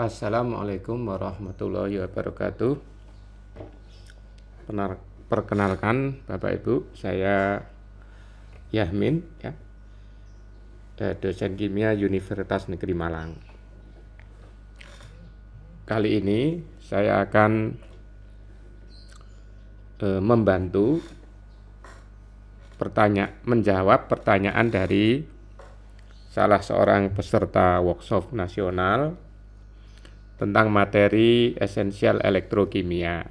Assalamualaikum warahmatullahi wabarakatuh. perkenalkan Bapak Ibu, saya Yahmin ya. Dosen kimia Universitas Negeri Malang. Kali ini saya akan e, membantu pertanya menjawab pertanyaan dari salah seorang peserta workshop nasional tentang materi esensial elektrokimia.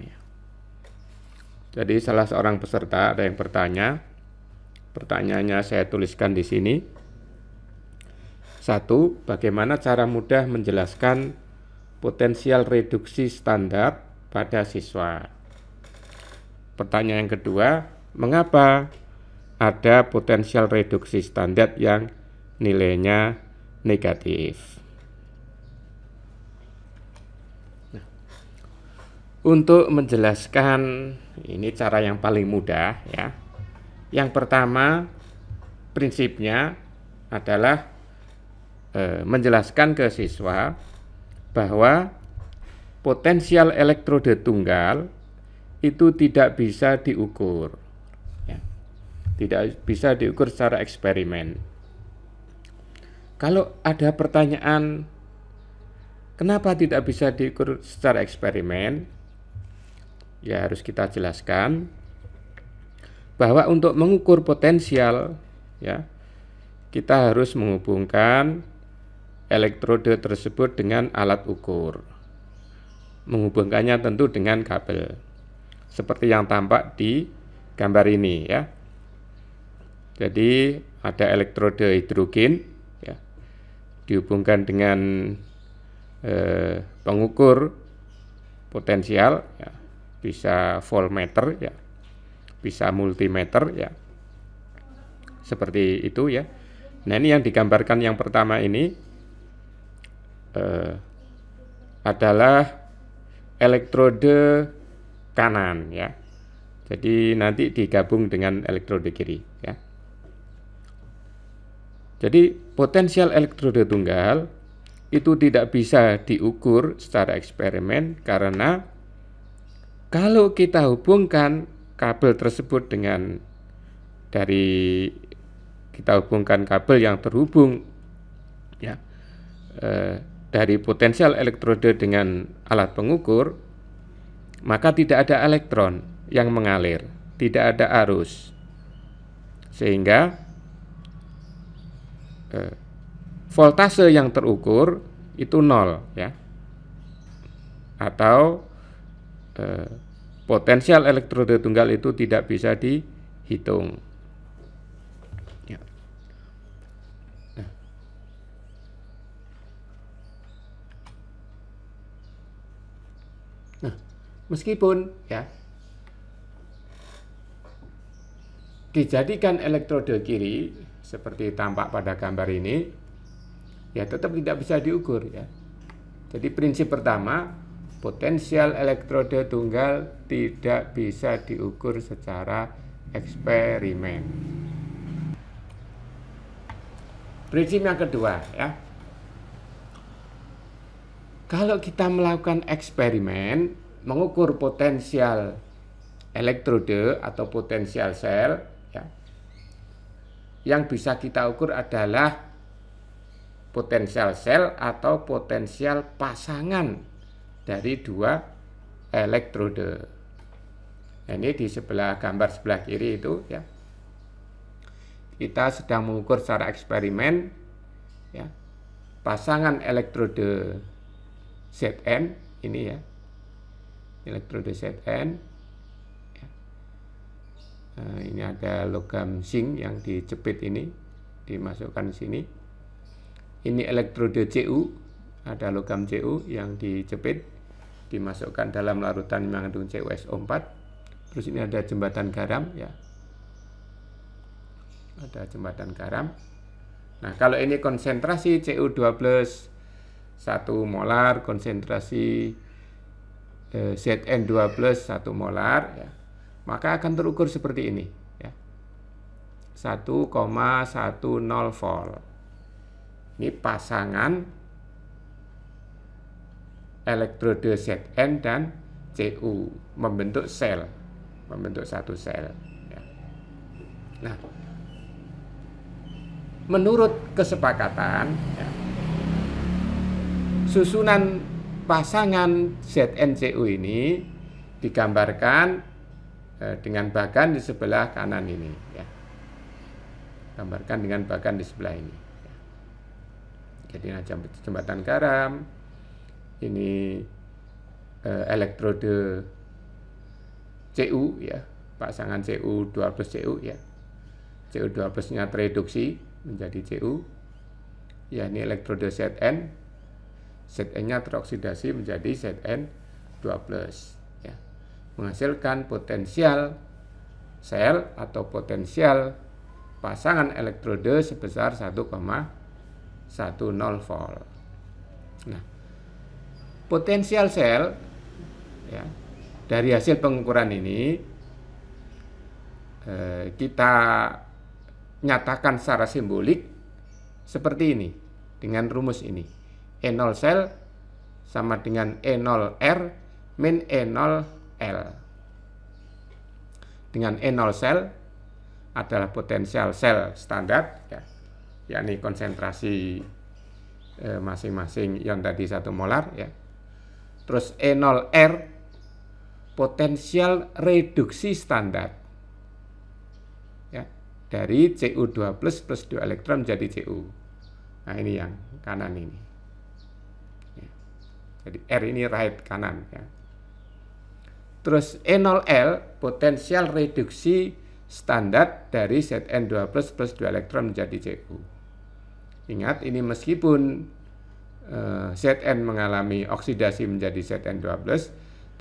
Jadi salah seorang peserta ada yang bertanya. Pertanyaannya saya tuliskan di sini. Satu, bagaimana cara mudah menjelaskan potensial reduksi standar pada siswa? Pertanyaan yang kedua, mengapa ada potensial reduksi standar yang nilainya negatif? Untuk menjelaskan ini cara yang paling mudah ya. Yang pertama prinsipnya adalah e, menjelaskan ke siswa bahwa potensial elektrode tunggal itu tidak bisa diukur. Ya. Tidak bisa diukur secara eksperimen. Kalau ada pertanyaan kenapa tidak bisa diukur secara eksperimen? ya harus kita jelaskan bahwa untuk mengukur potensial ya kita harus menghubungkan elektrode tersebut dengan alat ukur. Menghubungkannya tentu dengan kabel. Seperti yang tampak di gambar ini ya. Jadi ada elektrode hidrogen ya. Dihubungkan dengan eh, pengukur potensial ya bisa voltmeter ya, bisa multimeter ya. Seperti itu ya. Nah, ini yang digambarkan yang pertama ini eh, adalah elektrode kanan ya. Jadi nanti digabung dengan elektrode kiri ya. Jadi potensial elektrode tunggal itu tidak bisa diukur secara eksperimen karena kalau kita hubungkan kabel tersebut dengan dari kita hubungkan kabel yang terhubung ya eh, dari potensial elektrode dengan alat pengukur maka tidak ada elektron yang mengalir, tidak ada arus. Sehingga eh, voltase yang terukur itu nol ya. Atau Eh, potensial elektrode tunggal itu tidak bisa dihitung. Ya. Nah. nah, meskipun ya dijadikan elektrode kiri seperti tampak pada gambar ini, ya tetap tidak bisa diukur ya. Jadi prinsip pertama potensial elektrode tunggal tidak bisa diukur secara eksperimen. Prinsip yang kedua ya. Kalau kita melakukan eksperimen mengukur potensial elektrode atau potensial sel ya. Yang bisa kita ukur adalah potensial sel atau potensial pasangan dari dua elektrode. Nah, ini di sebelah gambar sebelah kiri itu ya. Kita sedang mengukur secara eksperimen ya. Pasangan elektrode ZN ini ya. Elektrode ZN Nah, ini ada logam zinc yang dijepit ini dimasukkan sini. Ini elektrode CU ada logam Cu yang dijepit dimasukkan dalam larutan yang mengandung CuSO4 terus ini ada jembatan garam ya ada jembatan garam nah kalau ini konsentrasi Cu12 1 molar konsentrasi eh, Zn12 1 molar ya maka akan terukur seperti ini ya 1,10 volt ini pasangan elektrode Zn dan Cu membentuk sel, membentuk satu sel. Ya. Nah, menurut kesepakatan, ya, susunan pasangan Zn-Cu ini digambarkan eh, dengan bagan di sebelah kanan ini. Ya. Gambarkan dengan bagan di sebelah ini. Ya. Jadi nah, jembatan garam, ini uh, elektrode CU ya, pasangan CU 12 CU ya. CU 12 nya tereduksi menjadi CU. Ya, ini elektrode ZN. ZN-nya teroksidasi menjadi ZN 12 ya. Menghasilkan potensial sel atau potensial pasangan elektrode sebesar 1,10 volt. Nah, potensial sel ya, dari hasil pengukuran ini eh, kita nyatakan secara simbolik seperti ini dengan rumus ini E0 sel sama dengan E0R min E0L dengan E0 sel adalah potensial sel standar ya yakni konsentrasi eh, masing-masing eh, ion tadi satu molar ya terus E0R potensial reduksi standar ya, dari cu 2 plus plus 2 elektron menjadi Cu. nah ini yang kanan ini ya, jadi R ini right kanan ya. terus E0L potensial reduksi standar dari ZN2 plus plus 2 elektron menjadi CO ingat ini meskipun Eh, ZN mengalami oksidasi menjadi ZN12,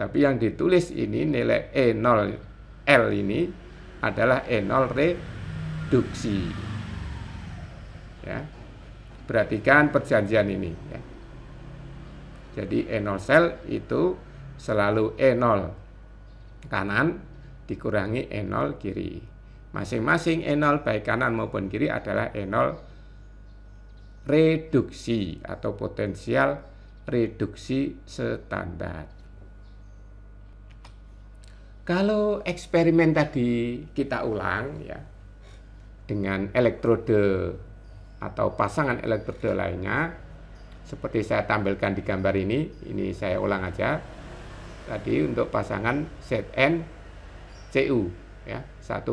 tapi yang ditulis ini nilai E0L ini adalah E0 reduksi. Ya. Perhatikan perjanjian ini. Ya. Jadi E0 sel itu selalu E0 kanan dikurangi E0 kiri. Masing-masing E0 baik kanan maupun kiri adalah E0 reduksi atau potensial reduksi standar. Kalau eksperimen tadi kita ulang ya dengan elektrode atau pasangan elektrode lainnya seperti saya tampilkan di gambar ini, ini saya ulang aja. Tadi untuk pasangan ZN CU ya 1,10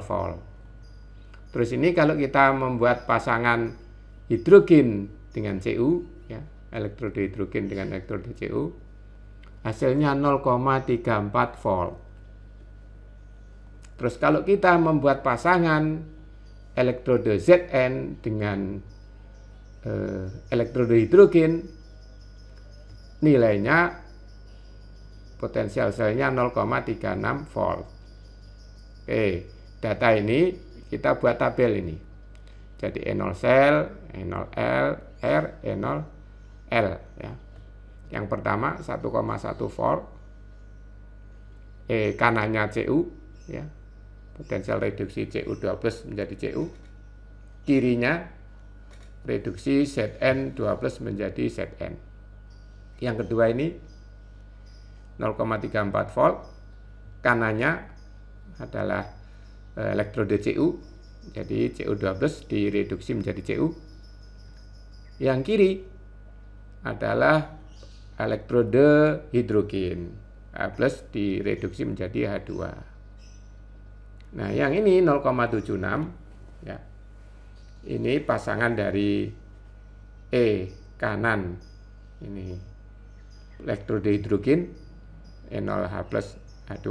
volt. Terus ini kalau kita membuat pasangan hidrogen dengan Cu, ya, elektrode hidrogen dengan elektrode Cu, hasilnya 0,34 volt. Terus kalau kita membuat pasangan elektrode Zn dengan eh, elektrode hidrogen, nilainya potensial selnya 0,36 volt. Oke, data ini kita buat tabel ini. Jadi E0 sel, E0L, R, E0L ya. Yang pertama 1,1 volt E kanannya CU ya. Potensial reduksi CU12 menjadi CU. Kirinya reduksi ZN12 menjadi ZN. Yang kedua ini 0,34 volt kanannya adalah Eh, elektrode Cu. Jadi Cu12 direduksi menjadi Cu. Yang kiri adalah elektrode hidrogen. A+ direduksi menjadi H2. Nah, yang ini 0,76 ya. Ini pasangan dari E kanan. Ini elektrode hidrogen E0H+ H2,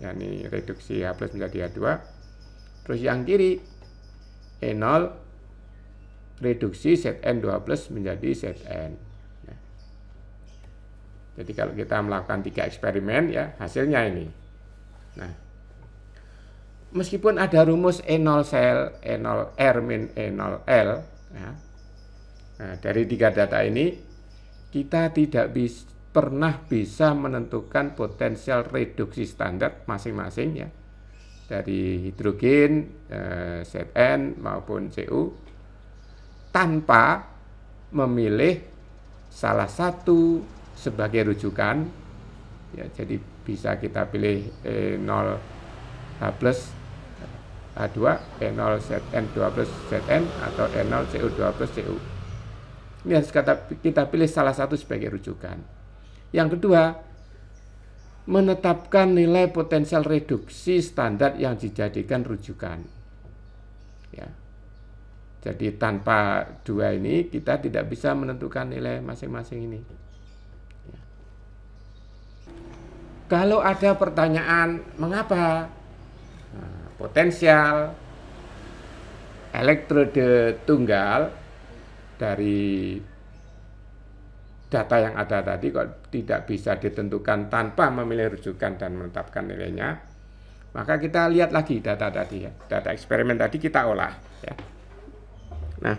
yakni reduksi H+ menjadi H2 Terus yang kiri E0 reduksi Zn2 plus menjadi Zn. Nah. Jadi kalau kita melakukan tiga eksperimen ya hasilnya ini. Nah, meskipun ada rumus E0 sel, E0 R min E0 L, ya, nah, dari tiga data ini kita tidak bisa pernah bisa menentukan potensial reduksi standar masing-masing ya dari hidrogen, eh, Zn maupun Cu tanpa memilih salah satu sebagai rujukan. Ya, jadi bisa kita pilih E0 eh, H plus H2, E0 Zn2 plus Zn atau E0 cu 2 plus Cu. Ini harus kita pilih salah satu sebagai rujukan. Yang kedua, menetapkan nilai potensial reduksi standar yang dijadikan rujukan. Ya. Jadi tanpa dua ini kita tidak bisa menentukan nilai masing-masing ini. Ya. Kalau ada pertanyaan mengapa nah, potensial elektrode tunggal dari data yang ada tadi kok tidak bisa ditentukan tanpa memilih rujukan dan menetapkan nilainya, maka kita lihat lagi data tadi ya, data eksperimen tadi kita olah ya. Nah,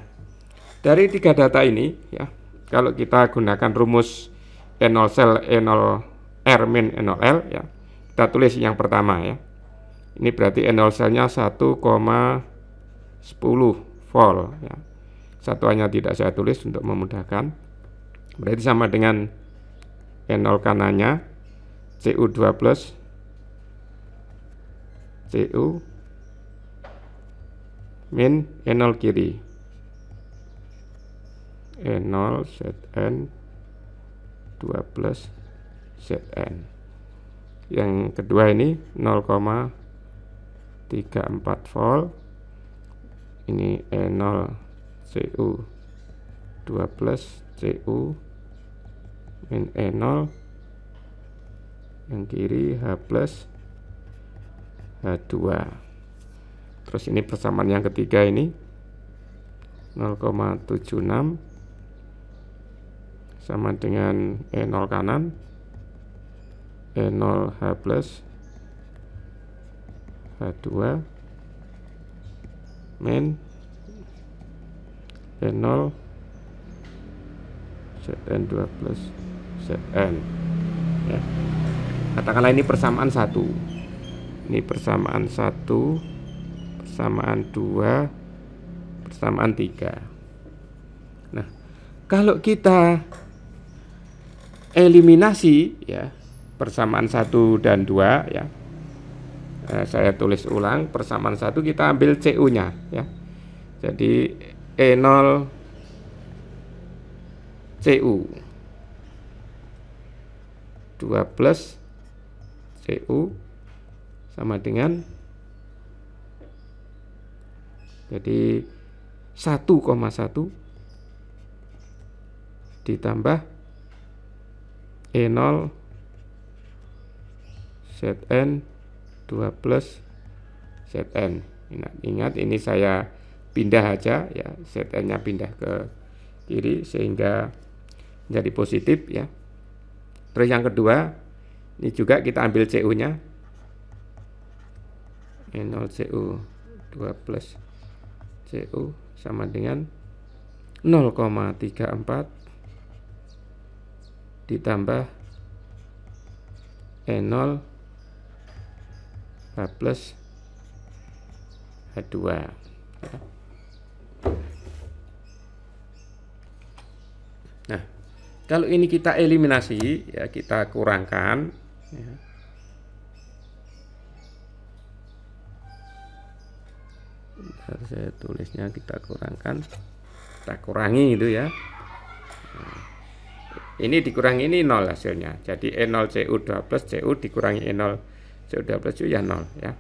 dari tiga data ini ya, kalau kita gunakan rumus E0 sel E0 R min E0 L ya, kita tulis yang pertama ya. Ini berarti E0 selnya 1,10 volt ya. Satuannya tidak saya tulis untuk memudahkan. Berarti sama dengan E0 kanannya CU2 plus CU min E0 kiri E0 ZN 2 plus ZN yang kedua ini 0,34 volt ini E0 CU 2 plus CU min E0 yang kiri H plus H2 terus ini persamaan yang ketiga ini 0,76 sama dengan E0 kanan E0 H plus H2 min E0 ZN2 plus ZN ya. katakanlah ini persamaan satu ini persamaan satu persamaan 2 persamaan 3 nah kalau kita eliminasi ya persamaan 1 dan 2 ya Nah, saya tulis ulang persamaan satu kita ambil CU nya ya jadi E0 CU 2 plus CU sama dengan jadi 1,1 ditambah E0 ZN 2 plus ZN ingat, ingat ini saya pindah aja ya ZN nya pindah ke kiri sehingga jadi positif ya. Terus yang kedua, ini juga kita ambil CU-nya. E0 CU 2 plus CU sama dengan 0,34 ditambah E0 H plus H2. Ya. Kalau ini kita eliminasi, ya kita kurangkan. Ya. Bentar, saya tulisnya kita kurangkan, kita kurangi itu ya. Nah, ini dikurangi ini nol hasilnya. Jadi E0 eh, CU2 plus CU dikurangi E0 cu 2 plus CU ya nol ya.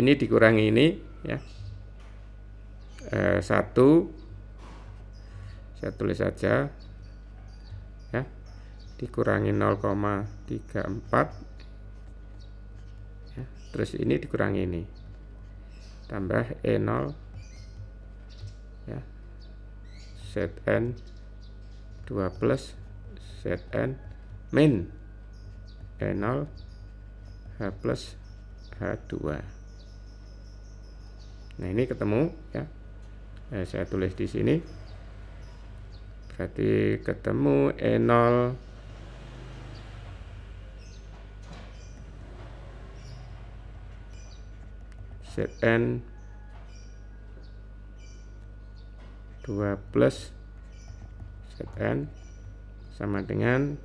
Ini dikurangi ini ya. E, satu saya tulis saja dikurangi 0,34 ya, terus ini dikurangi ini tambah E0 ya, ZN 2 plus ZN min E0 H plus H2 nah ini ketemu ya eh, saya tulis di sini berarti ketemu E0 Zn 2 plus Zn sama dengan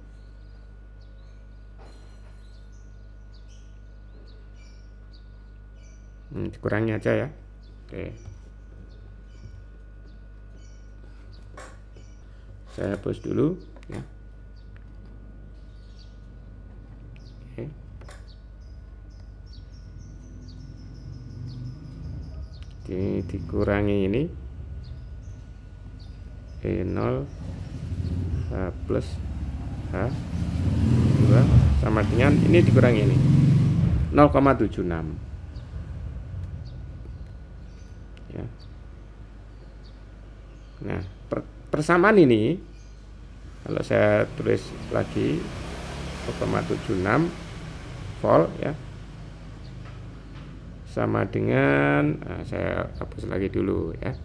hmm, dikurangi aja ya oke saya hapus dulu ya Oke, dikurangi ini E0 H plus H2 sama dengan ini dikurangi ini 0,76 ya. nah per, persamaan ini kalau saya tulis lagi 0,76 volt ya sama dengan nah, saya hapus lagi dulu ya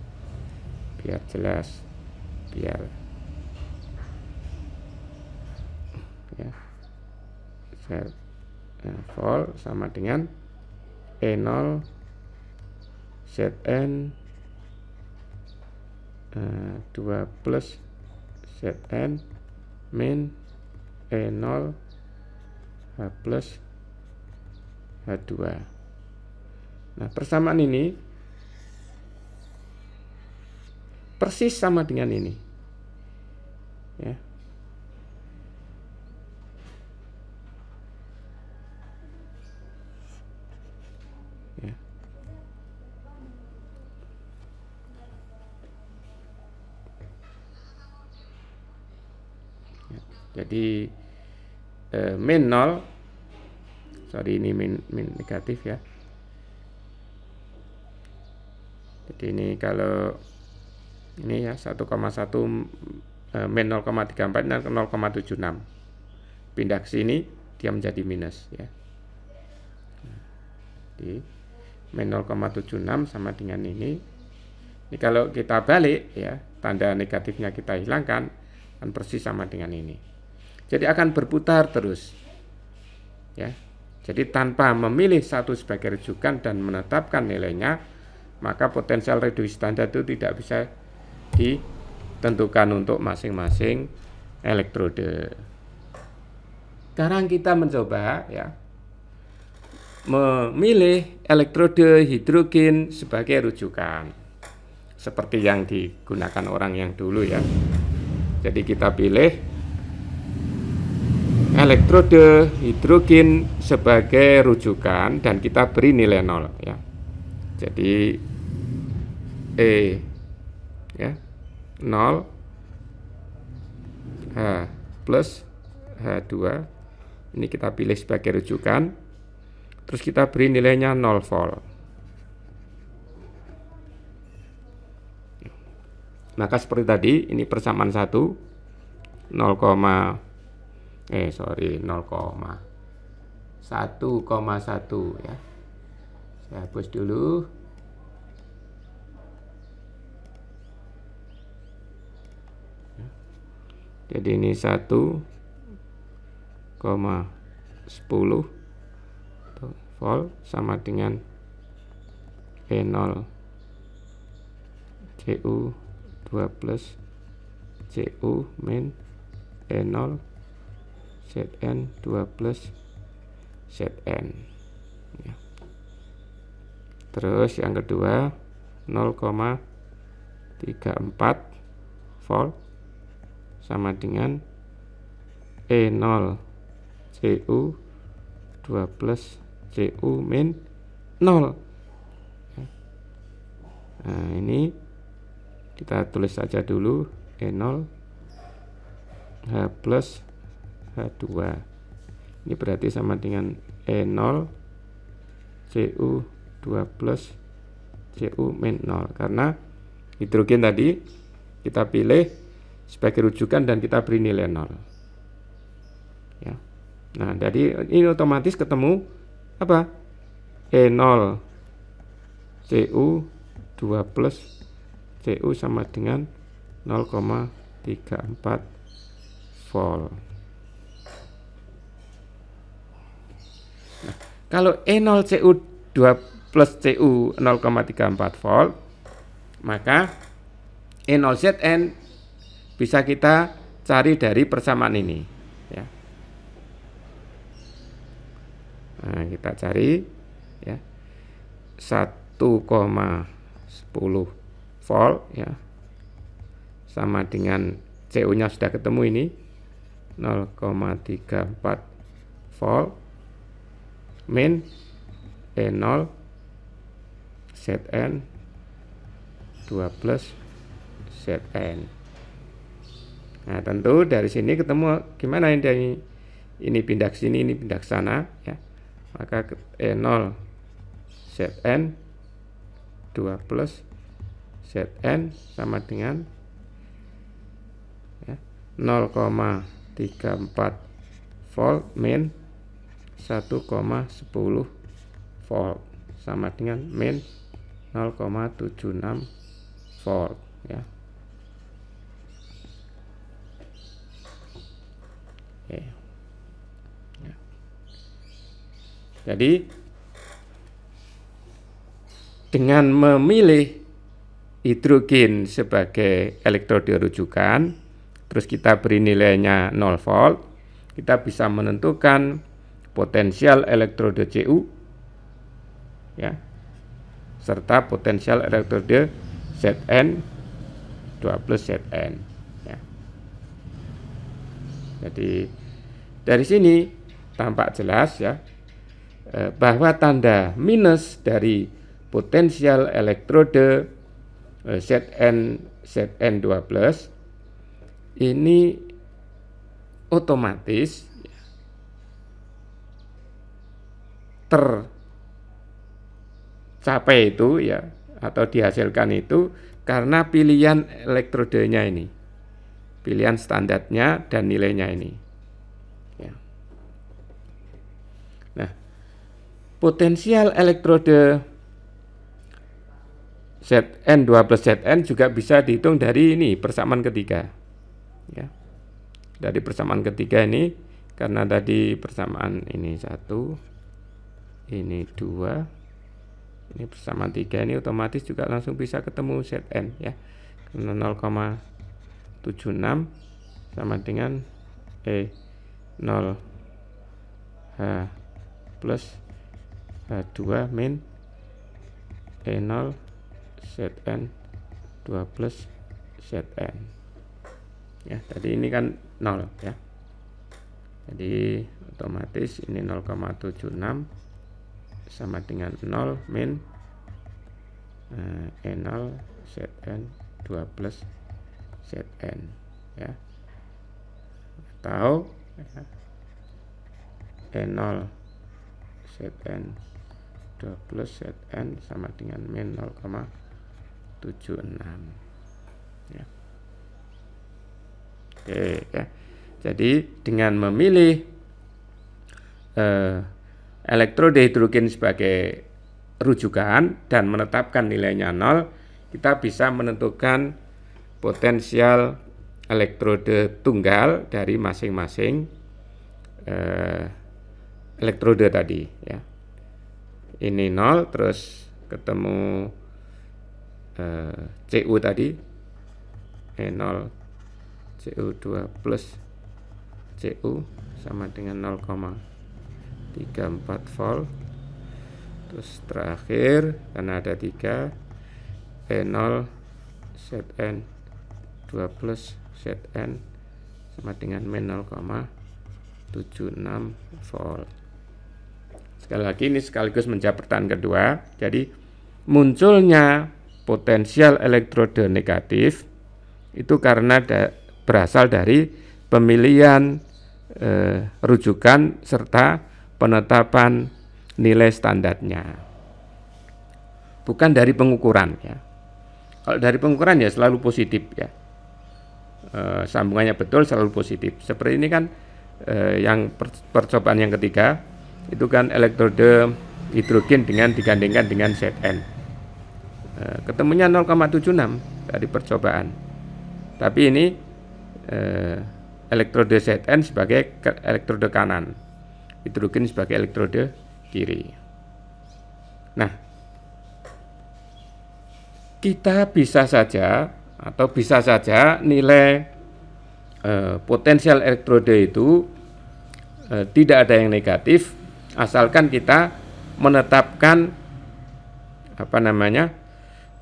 biar jelas biar ya saya nah, eh, vol sama dengan E0 ZN uh, 2 plus ZN min E0 H plus H2 Nah, persamaan ini persis sama dengan ini. Ya. ya. ya jadi eh, min 0 sorry ini min, min negatif ya jadi ini kalau ini ya 1,1 eh, min 0,34 dan 0,76 pindah ke sini dia menjadi minus ya jadi min 0,76 sama dengan ini ini kalau kita balik ya tanda negatifnya kita hilangkan akan persis sama dengan ini jadi akan berputar terus ya jadi tanpa memilih satu sebagai rujukan dan menetapkan nilainya maka potensial reduksi standar itu tidak bisa ditentukan untuk masing-masing elektrode. Sekarang kita mencoba ya memilih elektrode hidrogen sebagai rujukan seperti yang digunakan orang yang dulu ya. Jadi kita pilih elektrode hidrogen sebagai rujukan dan kita beri nilai nol ya. Jadi E ya 0 H plus H2 ini kita pilih sebagai rujukan terus kita beri nilainya 0 volt maka seperti tadi ini persamaan 1 0, eh sorry 0, 1,1 ya saya hapus dulu jadi ini 1 koma 10 volt sama dengan E0 CU 2 plus CU min E0 ZN 2 plus ZN ya. terus yang kedua 0,34 volt sama dengan E0 CU 2 plus CU min 0 nah ini kita tulis saja dulu E0 H plus H2 ini berarti sama dengan E0 CU 2 plus CU min 0 karena hidrogen tadi kita pilih sebagai rujukan dan kita beri nilai nol. Ya. Nah, jadi ini otomatis ketemu apa? E0 CU 2 plus CU sama dengan 0,34 volt. Nah, kalau E0 CU 2 plus CU 0,34 volt, maka E0ZN bisa kita cari dari persamaan ini ya nah, kita cari ya 1,10 volt ya sama dengan CU nya sudah ketemu ini 0,34 volt min E0 ZN 2 plus ZN Nah, tentu dari sini ketemu gimana ini dari ini pindah ke sini, ini pindah ke sana, ya. Maka E0 eh, Zn 2 plus Zn sama dengan ya, 0,34 volt min 1,10 volt sama dengan min 0,76 volt ya Okay. Ya. Jadi dengan memilih hidrogen sebagai elektrode rujukan, terus kita beri nilainya 0 volt, kita bisa menentukan potensial elektrode CU ya serta potensial elektrode ZN 2 plus ZN ya. jadi dari sini tampak jelas ya e, bahwa tanda minus dari potensial elektrode e, ZN zn 2 ini otomatis tercapai itu ya atau dihasilkan itu karena pilihan elektrodenya ini pilihan standarnya dan nilainya ini potensial elektrode Zn 12 Zn juga bisa dihitung dari ini persamaan ketiga ya dari persamaan ketiga ini karena tadi persamaan ini satu ini dua ini persamaan tiga ini otomatis juga langsung bisa ketemu Zn ya karena 0,76 sama dengan E 0 H plus 2 min E0 Zn 2 plus Zn ya tadi ini kan 0 ya jadi otomatis ini 0,76 sama dengan 0 min E0 Zn 2 plus Zn ya atau ya, E0 Zn 2 plus Zn sama dengan min 0,76 ya. Oke ya. Jadi dengan memilih eh, hidrogen sebagai rujukan dan menetapkan nilainya nol, kita bisa menentukan potensial elektrode tunggal dari masing-masing eh, elektrode tadi ya ini 0 terus ketemu eh, CU tadi E0 eh, CU2 plus CU sama dengan 0,34 volt terus terakhir karena ada 3 E0 eh, ZN 2 plus ZN sama dengan min 0,76 volt Sekali lagi ini sekaligus menjawab pertanyaan kedua. Jadi munculnya potensial elektrode negatif itu karena da berasal dari pemilihan eh, rujukan serta penetapan nilai standarnya. Bukan dari pengukuran ya. Kalau dari pengukuran ya selalu positif ya. E, sambungannya betul selalu positif. Seperti ini kan e, yang percobaan yang ketiga itu kan elektrode hidrogen dengan digandengkan dengan Zn eh, ketemunya 0,76 dari percobaan tapi ini eh, elektrode Zn sebagai elektrode kanan hidrogen sebagai elektrode kiri nah kita bisa saja atau bisa saja nilai eh, potensial elektrode itu eh, tidak ada yang negatif asalkan kita menetapkan apa namanya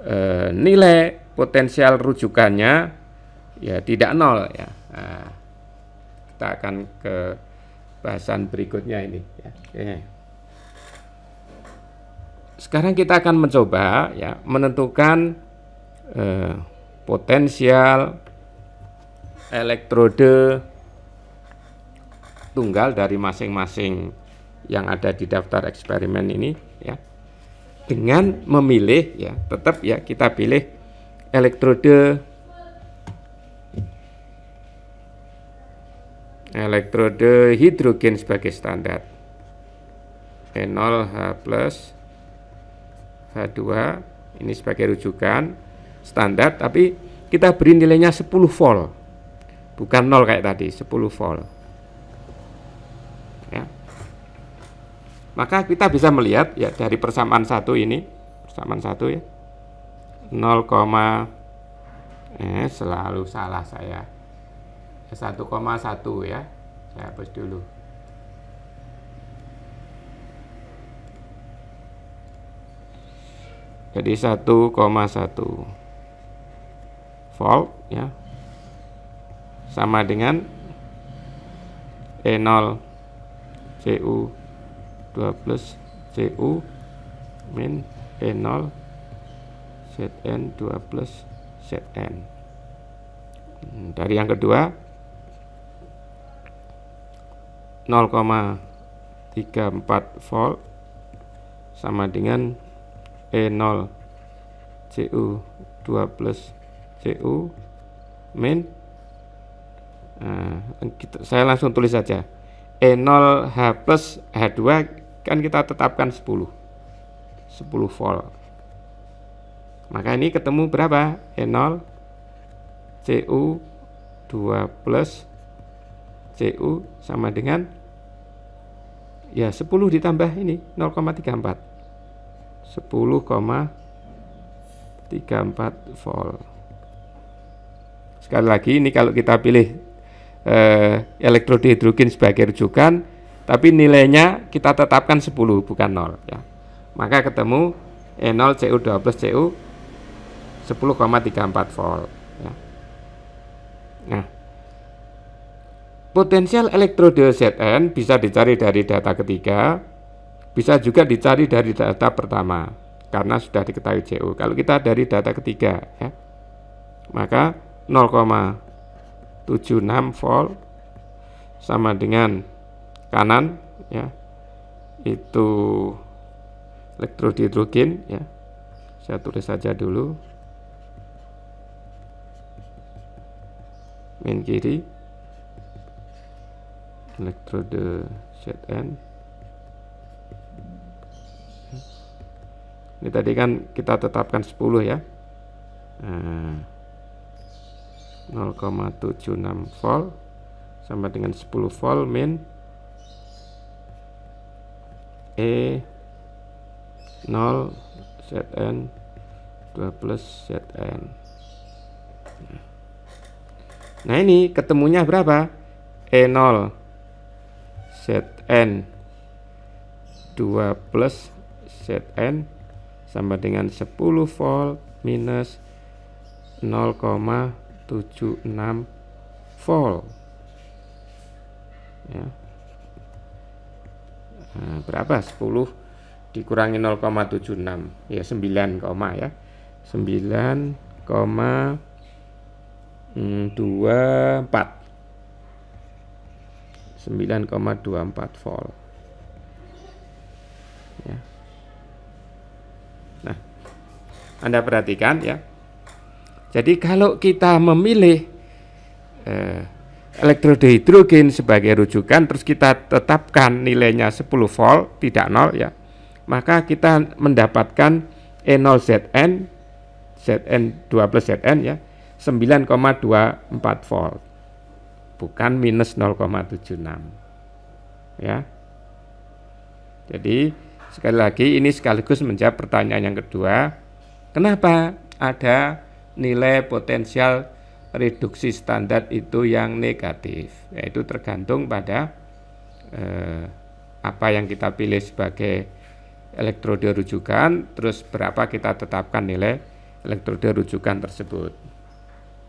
e, nilai potensial rujukannya ya tidak nol ya nah, kita akan ke bahasan berikutnya ini ya. Oke. sekarang kita akan mencoba ya menentukan e, potensial elektrode tunggal dari masing-masing yang ada di daftar eksperimen ini ya dengan memilih ya tetap ya kita pilih elektrode elektrode hidrogen sebagai standar E0 H plus H2 ini sebagai rujukan standar tapi kita beri nilainya 10 volt bukan 0 kayak tadi 10 volt Maka kita bisa melihat ya dari persamaan satu ini, persamaan satu ya, 0, eh selalu salah saya, 1,1 ya, ya, saya hapus dulu. Jadi 1,1 volt ya sama dengan E0 CU 2 plus CU min E0 ZN 2 plus ZN dari yang kedua 0,34 volt sama dengan E0 CU 2 plus CU min nah, kita, saya langsung tulis saja E0 H plus H2 kan kita tetapkan 10 10 volt maka ini ketemu berapa? E0 CU2 plus CU sama dengan ya 10 ditambah ini 0,34 10,34 volt sekali lagi ini kalau kita pilih eh, elektrode hidrogen sebagai rujukan tapi nilainya kita tetapkan 10 bukan 0 ya. Maka ketemu E0 CU2 plus CU 10,34 volt ya. Nah, potensial elektrode Zn bisa dicari dari data ketiga, bisa juga dicari dari data pertama karena sudah diketahui CU. Kalau kita dari data ketiga ya. Maka 0,76 volt sama dengan kanan ya itu elektrode hidrogen ya saya tulis saja dulu main kiri elektrode ZN ini tadi kan kita tetapkan 10 ya 0,76 nah. volt sama dengan 10 volt min E 0 ZN 2 plus ZN Nah ini ketemunya berapa? E0 ZN 2 plus ZN sama dengan 10 volt minus 0,76 volt ya. yeah. Nah, berapa? 10 dikurangi 0,76 ya 9, ya. 9,24 9,24 hmm, volt. Ya. Nah, Anda perhatikan ya. Jadi kalau kita memilih eh, Elektrode hidrogen sebagai rujukan terus kita tetapkan nilainya 10 volt tidak nol ya maka kita mendapatkan E0ZN ZN 2 plus ZN ya 9,24 volt bukan minus 0,76 ya jadi sekali lagi ini sekaligus menjawab pertanyaan yang kedua kenapa ada nilai potensial reduksi standar itu yang negatif yaitu tergantung pada eh, apa yang kita pilih sebagai elektrode rujukan terus berapa kita tetapkan nilai elektrode rujukan tersebut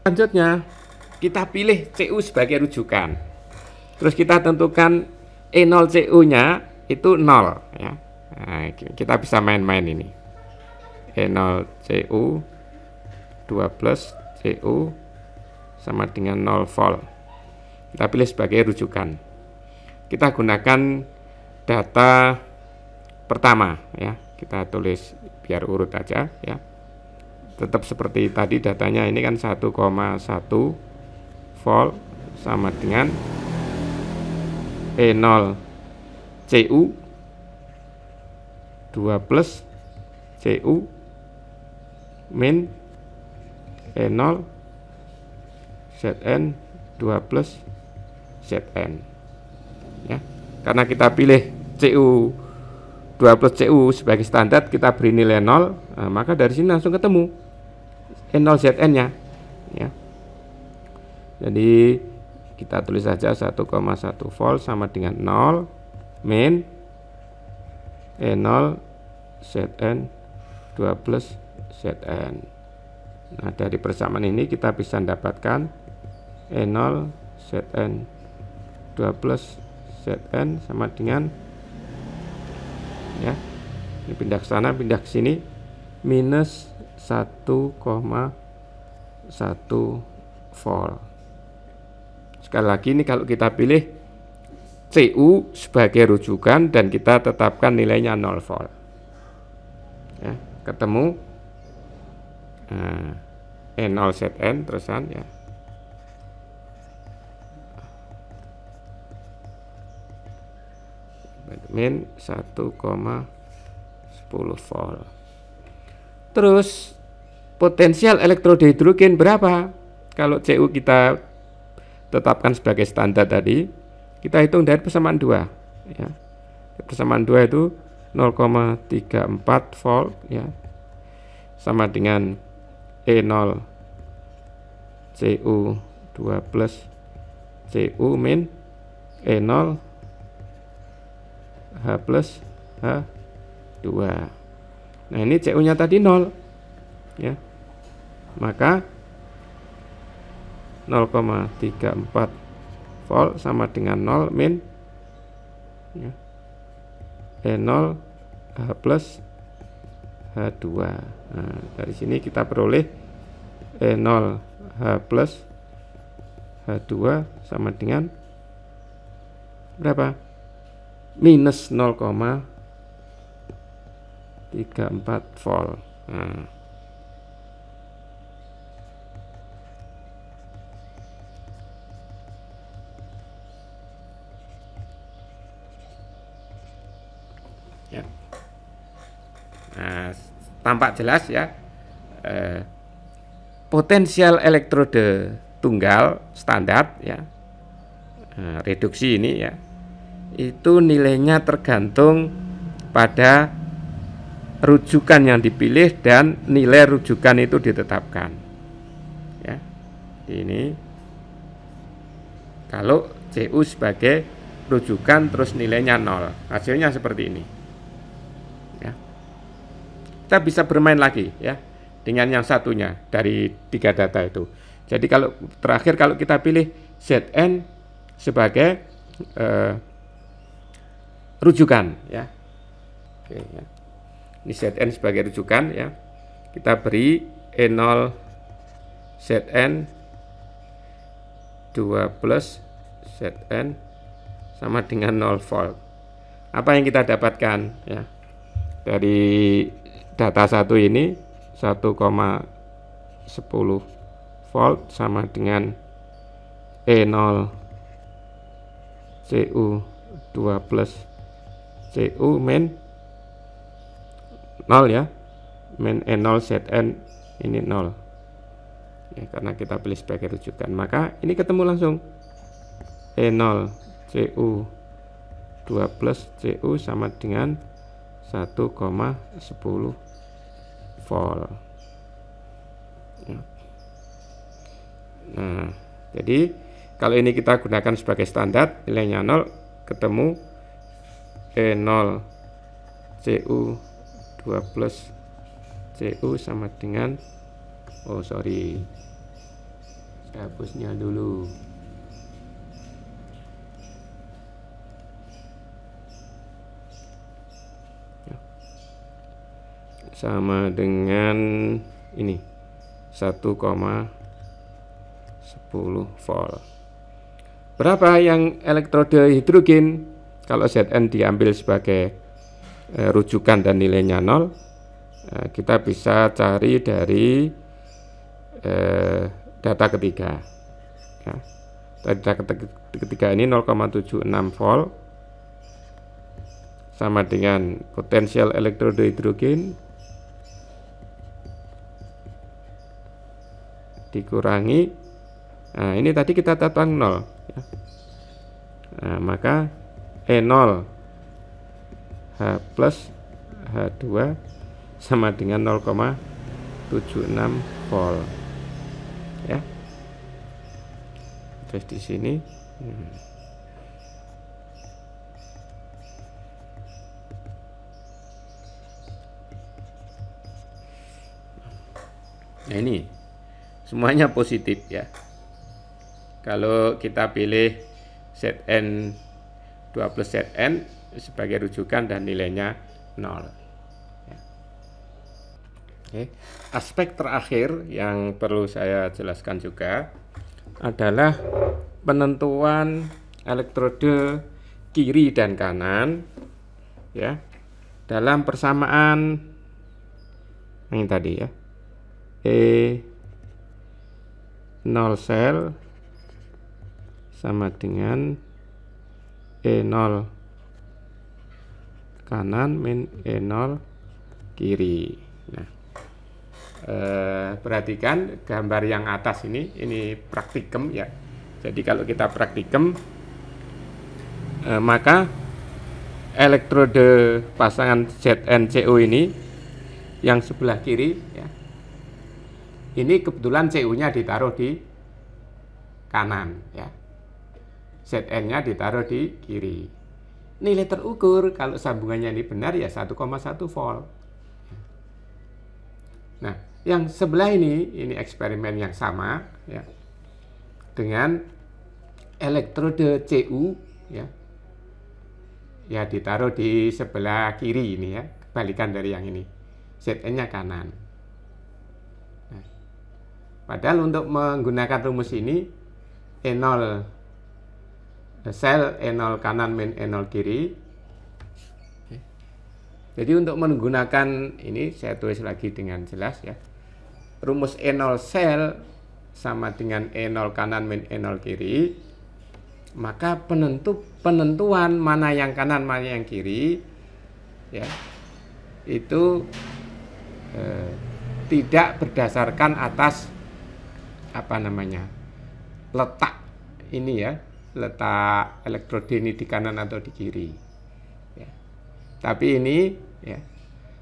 selanjutnya kita pilih CU sebagai rujukan terus kita tentukan E0 CU nya itu 0 ya nah, kita bisa main-main ini E0 CU 2 plus CU sama dengan 0 volt. Kita pilih sebagai rujukan. Kita gunakan data pertama ya. Kita tulis biar urut aja ya. Tetap seperti tadi datanya ini kan 1,1 volt sama dengan E0 CU 2 plus CU min E0 Zn 2 plus Zn ya karena kita pilih CU 2 plus CU sebagai standar kita beri nilai 0 nah, maka dari sini langsung ketemu N0 Zn nya ya jadi kita tulis saja 1,1 volt sama dengan 0 min E0 Zn 2 plus Zn Nah dari persamaan ini kita bisa mendapatkan E0 Zn 2 plus Zn sama dengan ya ini pindah ke sana pindah ke sini minus 1,1 volt sekali lagi ini kalau kita pilih CU sebagai rujukan dan kita tetapkan nilainya 0 volt ya ketemu nah, eh, E0 Zn terusan ya min 1,10 volt terus potensial elektrode hidrogen berapa kalau CU kita tetapkan sebagai standar tadi kita hitung dari persamaan 2 ya persamaan 2 itu 0,34 volt ya sama dengan E0 CU2 plus CU min E0 H plus H2 Nah ini CU nya tadi 0 ya. Maka 0,34 volt sama dengan 0 min ya. E0 eh, H plus H2 nah, dari sini kita peroleh E0 eh, H plus H2 sama dengan berapa? minus 0,34 volt nah. ya. Nah, tampak jelas ya eh, potensial elektrode tunggal standar ya eh, reduksi ini ya itu nilainya tergantung pada rujukan yang dipilih dan nilai rujukan itu ditetapkan. Ya. Ini kalau CU sebagai rujukan terus nilainya nol, hasilnya seperti ini. Ya. Kita bisa bermain lagi ya dengan yang satunya dari tiga data itu. Jadi kalau terakhir kalau kita pilih ZN sebagai eh, rujukan ya. Oke, ya. Ini ZN sebagai rujukan ya. Kita beri E0 ZN 2 plus ZN sama dengan 0 volt. Apa yang kita dapatkan ya? Dari data satu ini 1,10 volt sama dengan E0 CU 2 plus CU main 0 ya main E0 ZN ini 0 ya, karena kita pilih sebagai rujukan maka ini ketemu langsung E0 CU 2 plus CU sama dengan 1,10 volt ya. nah jadi kalau ini kita gunakan sebagai standar nilainya 0 ketemu E 0 CU 2 plus CU sama dengan oh sorry saya hapusnya dulu sama dengan ini 1,10 volt berapa yang elektrode hidrogen kalau Zn diambil sebagai e, rujukan dan nilainya nol, e, kita bisa cari dari e, data ketiga. Ya. Data ketiga ini 0,76 volt sama dengan potensial elektrode hidrogen dikurangi nah ini tadi kita tetapkan 0 ya. nah, maka E0 eh, H plus H2 sama dengan 0,76 volt ya terus di sini hmm. nah ini semuanya positif ya kalau kita pilih n 2 plus Zn sebagai rujukan dan nilainya 0. Ya. Oke. Aspek terakhir yang perlu saya jelaskan juga adalah penentuan elektrode kiri dan kanan ya dalam persamaan ini tadi ya E 0 sel sama dengan E0 kanan min E0 kiri nah eh, perhatikan gambar yang atas ini ini praktikum ya jadi kalau kita praktikum eh, maka elektrode pasangan ZNCO ini yang sebelah kiri ya. Ini kebetulan CU-nya ditaruh di kanan ya. ZN-nya ditaruh di kiri. Nilai terukur kalau sambungannya ini benar ya 1,1 volt. Nah, yang sebelah ini, ini eksperimen yang sama ya, dengan elektrode CU ya, ya ditaruh di sebelah kiri ini ya, kebalikan dari yang ini. ZN-nya kanan. Nah, padahal untuk menggunakan rumus ini E0 Eh, sel E0 kanan min E0 kiri. Jadi untuk menggunakan ini saya tulis lagi dengan jelas ya. Rumus E0 sel sama dengan E0 kanan min E0 kiri. Maka penentu penentuan mana yang kanan mana yang kiri ya itu eh, tidak berdasarkan atas apa namanya letak ini ya letak elektrode ini di kanan atau di kiri. Ya. Tapi ini ya,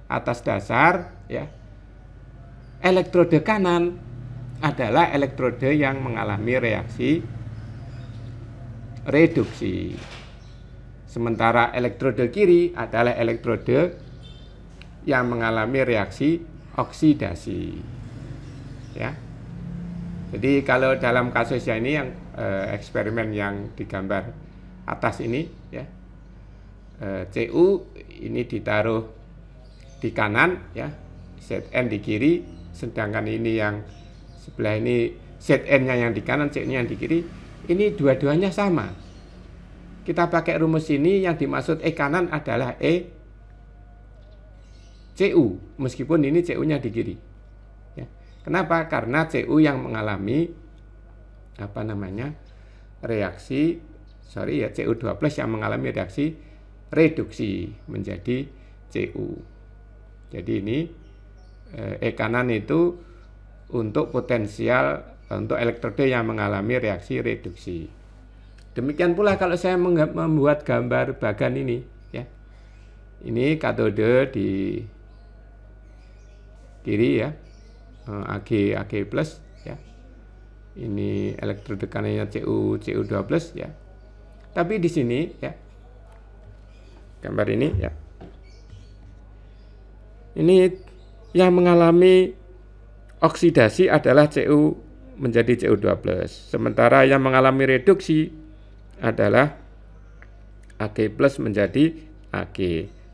atas dasar ya elektrode kanan adalah elektrode yang mengalami reaksi reduksi. Sementara elektrode kiri adalah elektrode yang mengalami reaksi oksidasi. Ya, jadi kalau dalam kasusnya ini yang eh, eksperimen yang digambar atas ini ya eh, CU ini ditaruh di kanan ya ZN di kiri sedangkan ini yang sebelah ini ZN-nya yang di kanan CU-nya yang di kiri ini dua-duanya sama. Kita pakai rumus ini yang dimaksud E kanan adalah E CU meskipun ini CU-nya di kiri. Kenapa? Karena Cu yang mengalami apa namanya reaksi sorry ya Cu2 plus yang mengalami reaksi reduksi menjadi Cu. Jadi ini eh, E kanan itu untuk potensial untuk elektrode yang mengalami reaksi reduksi. Demikian pula kalau saya membuat gambar bagan ini, ya. Ini katode di kiri ya, Eh, Ag Ag plus ya. Ini elektrode kanannya Cu Cu2 plus ya. Tapi di sini ya gambar ini ya. Ini yang mengalami oksidasi adalah Cu menjadi cu 2 Sementara yang mengalami reduksi adalah Ag plus menjadi Ag.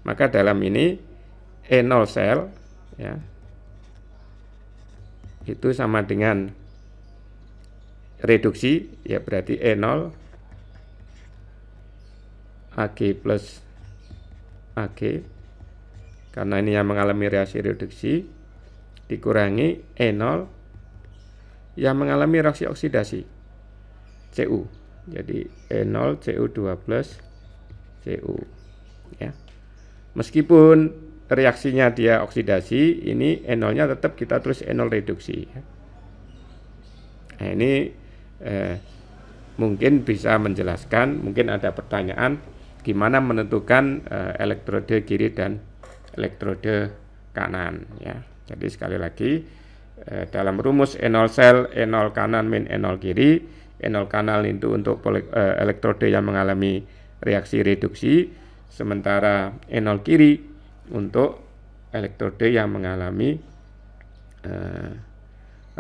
Maka dalam ini E0 sel ya, itu sama dengan reduksi ya berarti E0 AG plus AG karena ini yang mengalami reaksi reduksi dikurangi E0 yang mengalami reaksi oksidasi Cu jadi E0 Cu2 plus Cu ya meskipun reaksinya dia oksidasi, ini enolnya tetap kita terus enol reduksi. Nah, ini eh, mungkin bisa menjelaskan, mungkin ada pertanyaan gimana menentukan eh, elektrode kiri dan elektrode kanan ya. Jadi sekali lagi eh, dalam rumus enol sel enol kanan min enol kiri, enol kanal itu untuk poli, eh, elektrode yang mengalami reaksi reduksi, sementara enol kiri untuk elektrode yang mengalami eh,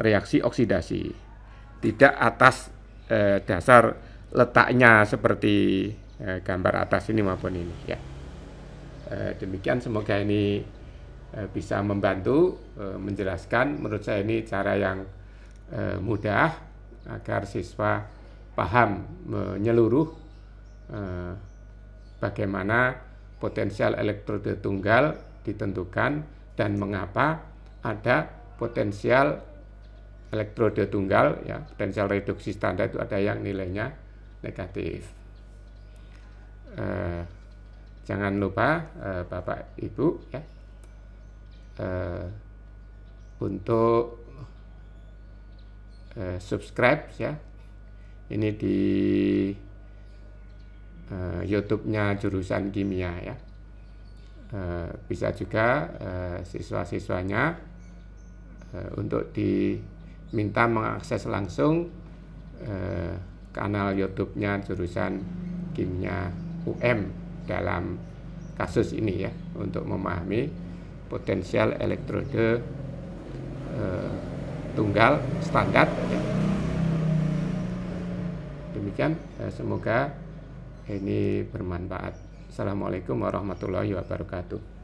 reaksi oksidasi. Tidak atas eh, dasar letaknya seperti eh, gambar atas ini maupun ini ya. Eh, demikian semoga ini eh, bisa membantu eh, menjelaskan menurut saya ini cara yang eh, mudah agar siswa paham menyeluruh eh, bagaimana potensial elektrode tunggal ditentukan dan mengapa ada potensial elektrode tunggal ya potensial reduksi standar itu ada yang nilainya negatif eh, jangan lupa eh, bapak ibu ya eh, untuk eh, subscribe ya ini di uh, YouTube-nya jurusan kimia ya. Uh, bisa juga uh, siswa-siswanya uh, untuk diminta mengakses langsung uh, kanal YouTube-nya jurusan kimia UM dalam kasus ini ya untuk memahami potensial elektrode uh, tunggal standar. Ya. Demikian, semoga ini bermanfaat. Assalamualaikum warahmatullahi wabarakatuh.